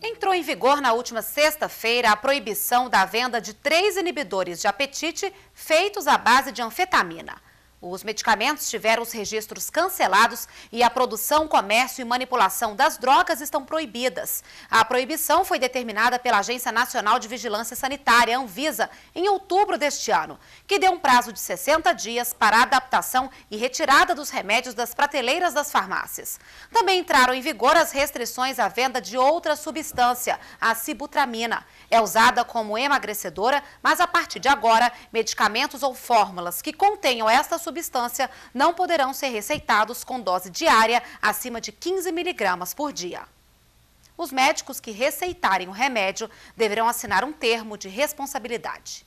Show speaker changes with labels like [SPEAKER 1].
[SPEAKER 1] Entrou em vigor na última sexta-feira a proibição da venda de três inibidores de apetite feitos à base de anfetamina. Os medicamentos tiveram os registros cancelados e a produção, comércio e manipulação das drogas estão proibidas. A proibição foi determinada pela Agência Nacional de Vigilância Sanitária, Anvisa, em outubro deste ano, que deu um prazo de 60 dias para adaptação e retirada dos remédios das prateleiras das farmácias. Também entraram em vigor as restrições à venda de outra substância, a cibutramina, É usada como emagrecedora, mas a partir de agora, medicamentos ou fórmulas que contenham esta substância substância não poderão ser receitados com dose diária acima de 15 miligramas por dia. Os médicos que receitarem o remédio deverão assinar um termo de responsabilidade.